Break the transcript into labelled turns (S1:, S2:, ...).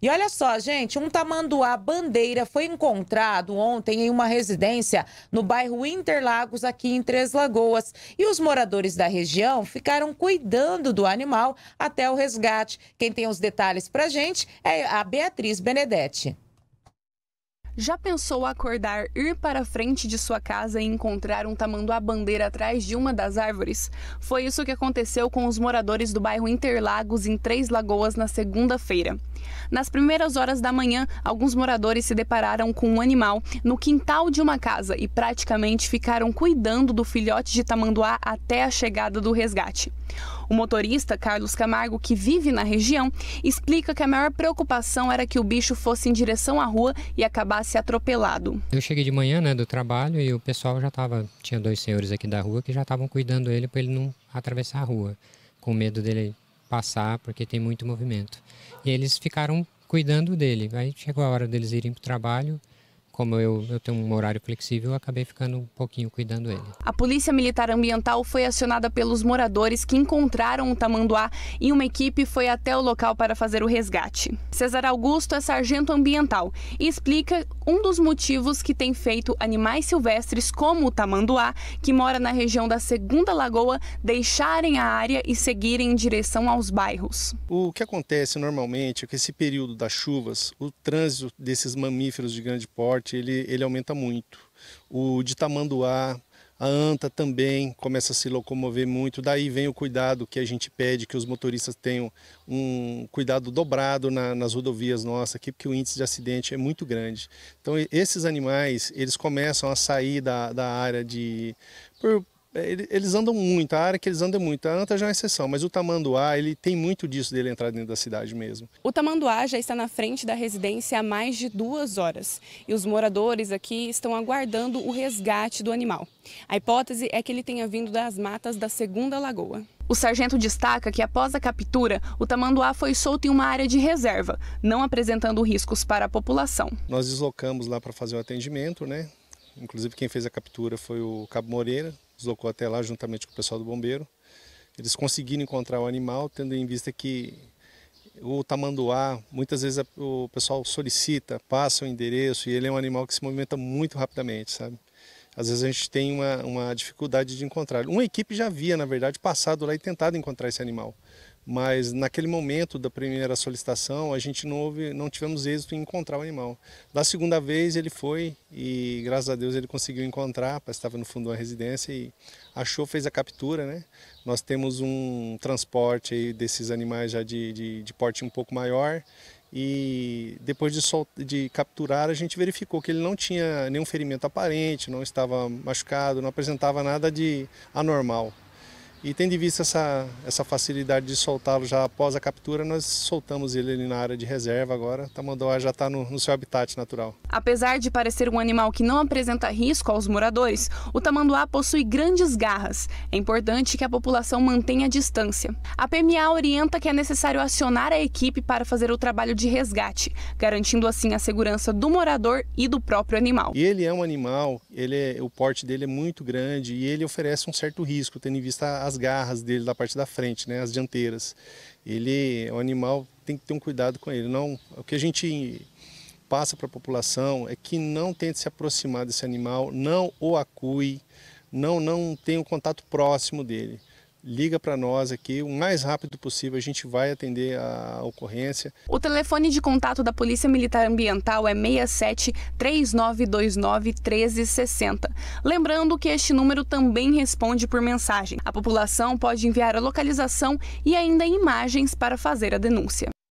S1: E olha só, gente, um tamanduá bandeira foi encontrado ontem em uma residência no bairro Interlagos, aqui em Três Lagoas. E os moradores da região ficaram cuidando do animal até o resgate. Quem tem os detalhes pra gente é a Beatriz Benedetti. Já pensou acordar, ir para a frente de sua casa e encontrar um tamanduá bandeira atrás de uma das árvores? Foi isso que aconteceu com os moradores do bairro Interlagos, em Três Lagoas, na segunda-feira. Nas primeiras horas da manhã, alguns moradores se depararam com um animal no quintal de uma casa e praticamente ficaram cuidando do filhote de tamanduá até a chegada do resgate. O motorista, Carlos Camargo, que vive na região, explica que a maior preocupação era que o bicho fosse em direção à rua e acabasse atropelado.
S2: Eu cheguei de manhã, né, do trabalho e o pessoal já estava, tinha dois senhores aqui da rua que já estavam cuidando dele para ele não atravessar a rua, com medo dele passar porque tem muito movimento. E eles ficaram cuidando dele. Aí chegou a hora deles irem para o trabalho, como eu, eu tenho um horário flexível, eu acabei ficando um pouquinho cuidando ele.
S1: A Polícia Militar Ambiental foi acionada pelos moradores que encontraram o tamanduá e uma equipe foi até o local para fazer o resgate. Cesar Augusto é sargento ambiental e explica um dos motivos que tem feito animais silvestres como o tamanduá, que mora na região da Segunda Lagoa, deixarem a área e seguirem em direção aos bairros.
S2: O que acontece normalmente é que esse período das chuvas, o trânsito desses mamíferos de grande porte ele, ele aumenta muito. O de tamanduá, a anta também começa a se locomover muito. Daí vem o cuidado que a gente pede que os motoristas tenham um cuidado dobrado na, nas rodovias nossas aqui, porque o índice de acidente é muito grande. Então esses animais eles começam a sair da, da área de por, é, eles andam muito, a área que eles andam é muito. A anta já é uma exceção, mas o tamanduá, ele tem muito disso dele entrar dentro da cidade mesmo.
S1: O tamanduá já está na frente da residência há mais de duas horas e os moradores aqui estão aguardando o resgate do animal. A hipótese é que ele tenha vindo das matas da Segunda Lagoa. O sargento destaca que após a captura, o tamanduá foi solto em uma área de reserva, não apresentando riscos para a população.
S2: Nós deslocamos lá para fazer o atendimento, né? Inclusive quem fez a captura foi o Cabo Moreira, deslocou até lá juntamente com o pessoal do bombeiro. Eles conseguiram encontrar o animal, tendo em vista que o tamanduá, muitas vezes o pessoal solicita, passa o endereço e ele é um animal que se movimenta muito rapidamente, sabe? Às vezes a gente tem uma, uma dificuldade de encontrar. Uma equipe já havia, na verdade, passado lá e tentado encontrar esse animal, mas naquele momento da primeira solicitação a gente não, houve, não tivemos êxito em encontrar o animal. Da segunda vez ele foi e graças a Deus ele conseguiu encontrar, estava no fundo da residência e achou, fez a captura. Né? Nós temos um transporte aí desses animais já de, de, de porte um pouco maior e depois de, sol, de capturar a gente verificou que ele não tinha nenhum ferimento aparente, não estava machucado, não apresentava nada de anormal. E tendo em vista essa, essa facilidade de soltá-lo já após a captura, nós soltamos ele ali na área de reserva agora. O tamanduá já está no, no, seu habitat natural.
S1: Apesar de parecer um animal que não apresenta risco aos moradores, o tamanduá possui grandes garras. É importante que a população mantenha a distância. A PMA orienta que é necessário acionar a equipe para fazer o trabalho de resgate, garantindo assim a segurança do morador e
S2: do próprio animal. E ele é um animal, ele é, o porte dele é muito grande e ele oferece um certo risco, tendo em vista a as garras dele da parte da frente, né, as dianteiras. Ele, o é animal tem que ter um cuidado com ele. Não, o que a gente passa para a população é que não tente se aproximar desse animal, não o acue, não não tenha um contato próximo dele liga para nós aqui, o mais rápido possível a gente vai atender a ocorrência.
S1: O telefone de contato da Polícia Militar Ambiental é 67 3929 1360. Lembrando que este número também responde por mensagem. A população pode enviar a localização e ainda imagens para fazer a denúncia.